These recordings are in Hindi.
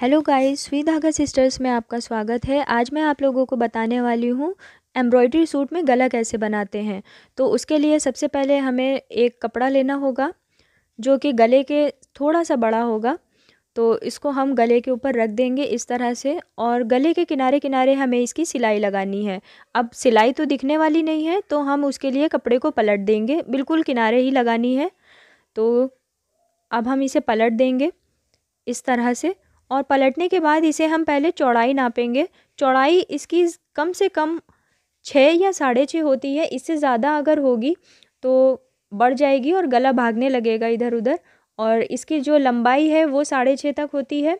हेलो गाइस स्वी धागा सिस्टर्स में आपका स्वागत है आज मैं आप लोगों को बताने वाली हूँ एम्ब्रॉयडरी सूट में गला कैसे बनाते हैं तो उसके लिए सबसे पहले हमें एक कपड़ा लेना होगा जो कि गले के थोड़ा सा बड़ा होगा तो इसको हम गले के ऊपर रख देंगे इस तरह से और गले के किनारे किनारे हमें इसकी सिलाई लगानी है अब सिलाई तो दिखने वाली नहीं है तो हम उसके लिए कपड़े को पलट देंगे बिल्कुल किनारे ही लगानी है तो अब हम इसे पलट देंगे इस तरह से और पलटने के बाद इसे हम पहले चौड़ाई नापेंगे चौड़ाई इसकी कम से कम छः या साढ़े छः होती है इससे ज़्यादा अगर होगी तो बढ़ जाएगी और गला भागने लगेगा इधर उधर और इसकी जो लंबाई है वो साढ़े छः तक होती है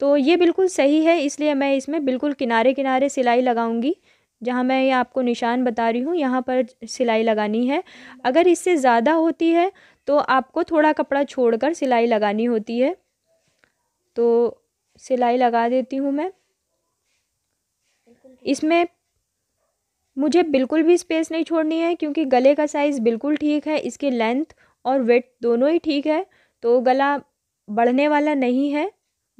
तो ये बिल्कुल सही है इसलिए मैं इसमें बिल्कुल किनारे किनारे सिलाई लगाऊंगी जहाँ मैं ये आपको निशान बता रही हूँ यहाँ पर सिलाई लगानी है अगर इससे ज़्यादा होती है तो आपको थोड़ा कपड़ा छोड़कर सिलाई लगानी होती है तो सिलाई लगा देती हूँ मैं इसमें मुझे बिल्कुल भी स्पेस नहीं छोड़नी है क्योंकि गले का साइज़ बिल्कुल ठीक है इसकी लेंथ और वेट दोनों ही ठीक है तो गला बढ़ने वाला नहीं है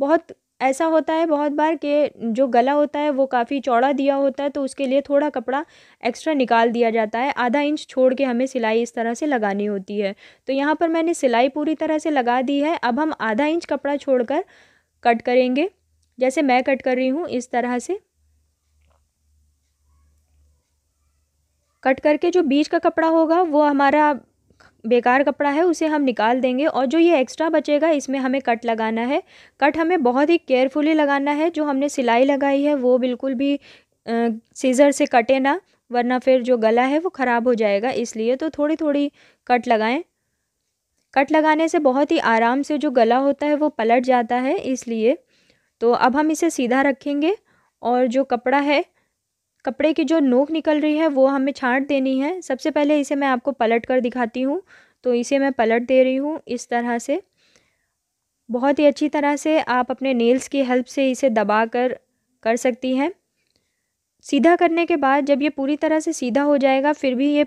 बहुत ऐसा होता है बहुत बार कि जो गला होता है वो काफ़ी चौड़ा दिया होता है तो उसके लिए थोड़ा कपड़ा एक्स्ट्रा निकाल दिया जाता है आधा इंच छोड़ के हमें सिलाई इस तरह से लगानी होती है तो यहाँ पर मैंने सिलाई पूरी तरह से लगा दी है अब हम आधा इंच कपड़ा छोड़कर कट करेंगे जैसे मैं कट कर रही हूँ इस तरह से कट करके जो बीच का कपड़ा होगा वो हमारा बेकार कपड़ा है उसे हम निकाल देंगे और जो ये एक्स्ट्रा बचेगा इसमें हमें कट लगाना है कट हमें बहुत ही केयरफुली लगाना है जो हमने सिलाई लगाई है वो बिल्कुल भी सीज़र से कटे ना वरना फिर जो गला है वो ख़राब हो जाएगा इसलिए तो थोड़ी थोड़ी कट लगाएं कट लगाने से बहुत ही आराम से जो गला होता है वो पलट जाता है इसलिए तो अब हम इसे सीधा रखेंगे और जो कपड़ा है कपड़े की जो नोक निकल रही है वो हमें छाँट देनी है सबसे पहले इसे मैं आपको पलट कर दिखाती हूँ तो इसे मैं पलट दे रही हूँ इस तरह से बहुत ही अच्छी तरह से आप अपने नेल्स की हेल्प से इसे दबा कर कर सकती हैं सीधा करने के बाद जब ये पूरी तरह से सीधा हो जाएगा फिर भी ये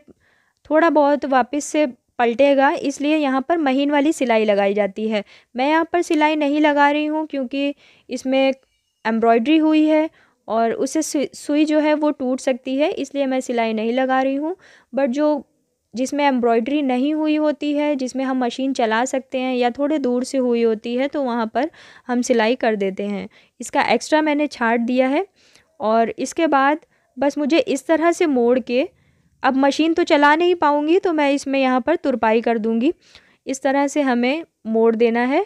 थोड़ा बहुत वापस से पलटेगा इसलिए यहाँ पर महीन वाली सिलाई लगाई जाती है मैं यहाँ पर सिलाई नहीं लगा रही हूँ क्योंकि इसमें एम्ब्रॉयड्री हुई है और उससे सुई जो है वो टूट सकती है इसलिए मैं सिलाई नहीं लगा रही हूँ बट जो जिसमें एम्ब्रॉयड्री नहीं हुई होती है जिसमें हम मशीन चला सकते हैं या थोड़े दूर से हुई होती है तो वहाँ पर हम सिलाई कर देते हैं इसका एक्स्ट्रा मैंने छाट दिया है और इसके बाद बस मुझे इस तरह से मोड़ के अब मशीन तो चला नहीं पाऊँगी तो मैं इसमें यहाँ पर तुरपाई कर दूँगी इस तरह से हमें मोड़ देना है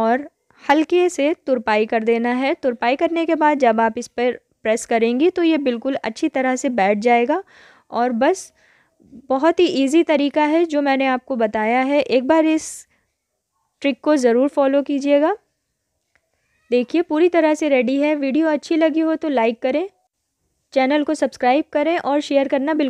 और हल्के से तुरपाई कर देना है तुरपाई करने के बाद जब आप इस पर प्रेस करेंगी तो ये बिल्कुल अच्छी तरह से बैठ जाएगा और बस बहुत ही इजी तरीका है जो मैंने आपको बताया है एक बार इस ट्रिक को ज़रूर फॉलो कीजिएगा देखिए पूरी तरह से रेडी है वीडियो अच्छी लगी हो तो लाइक करें चैनल को सब्सक्राइब करें और शेयर करना बिल्कुल